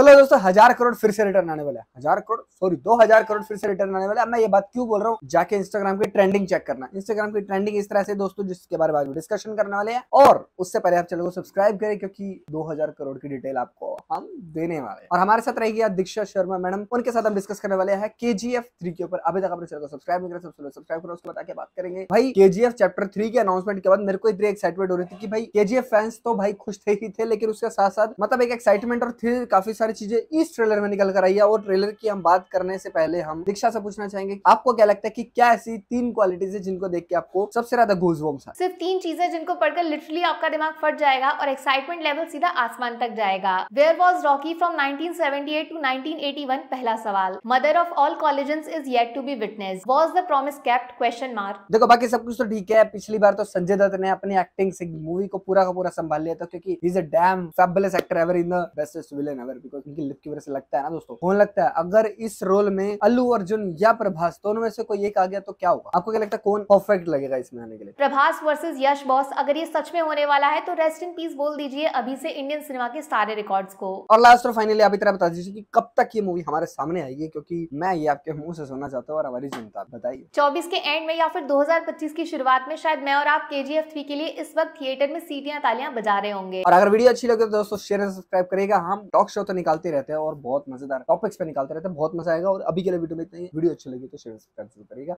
तो लो दोस्तों हजार करोड़ फिर से रिटर्न आने वाला है हजार करोड़ सॉरी दो हजार करोड़ फिर से रिटर्न आने वाला है मैं ये बात क्यों बोल रहा हूँ जाके इंस्टाग्राम की ट्रेंडिंग चेक करना इंस्टाग्राम की ट्रेंडिंग इस तरह से दोस्तों जिसके बारे में डिस्कशन करने वाले हैं और उससे पहले आप चैनल को सब्सक्राइब करें क्योंकि दो करोड़ की डिटेल आपको हम देने वाले हैं और हमारे साथ रहेगी दीक्षा शर्मा मैडम उनके साथ हम डिस्कस करने वाले हैं के जी एफ थ्री के ऊपर अभी तक अपने चैनल को सब्सक्राइब नहीं करें सब्सक्राइब करो उसके बाद आके बात करेंगे भाई के जी एफ चैप्टर थ्री के अनाउंसमेंट के बाद मेरे को इतनी एक्साइटमेंट हो रही थी कि भाई के जी एफ फैंस तो भाई खुश थे ही थे लेकिन उसके साथ साथ मतलब एक एक्साइटमेंट और थ्री काफी सारे सारी चीजें इस ट्रेलर में निकल कर आई है और ट्रेलर की हम बात करने से पहले हम दीक्षा से पूछना चाहेंगे आपको क्या लगता है कि क्या ऐसी तीन क्वालिटीज है जिनको देख के आपको सबसे ज्यादा घूस वोम सिर्फ तीन चीजें जिनको पढ़कर लिटरली आपका दिमाग फट जाएगा और एक्साइटमेंट लेवल सीधा आसमान तक जाएगा where was Rocky from 1978 to 1981 पहला सवाल mother of all college is yet to be witness was the promise kept question mark देखो बाकी सब कुछ तो ठीक है पिछली बार तो संजय दत्त ने अपनी एक्टिंग से मूवी को पूरा का पूरा संभाल लिया था क्योंकि is a damn fabulous actor ever in the best villain ever because क्योंकि लिप की वजह से लगता है ना दोस्तों कौन लगता है अगर इस रोल में अल्लू अर्जुन या प्रभास दोनों में से कोई एक आ गया तो क्या होगा आपको क्या लगता है कौन परफेक्ट लगेगा इसमें आने के लिए प्रभास वर्सेज यश बॉस अगर ये सच में होने वाला है तो रेस्ट इन पीस बोल दीजिए अभी से इंडियन सिनेमा के सारे रिकॉर्ड को और लास्ट और फाइनली आप इतना बता दीजिए की कब तक ये मूवी हमारे सामने आएगी क्योंकि मैं ये आपके मुंह से सुनना चाहता हूँ और हमारी जनता बताइए चौबीस के एंड में या फिर दो की शुरुआत में शायद मैं और आप के जी एफ थ्री के लिए इस वक्त थिएटर में सीटियां तालियां बजा रहे होंगे और अगर वीडियो अच्छी लगे तो दोस्तों शेयर सब्सक्राइब करेगा हम टॉक शो तो निकालते रहते हैं और बहुत मजेदार टॉपिक्स पे निकालते रहते हैं बहुत मजा आएगा और अभी के लिए वीडियो में इतना ही वीडियो अच्छी लगी तो शेयर करेगा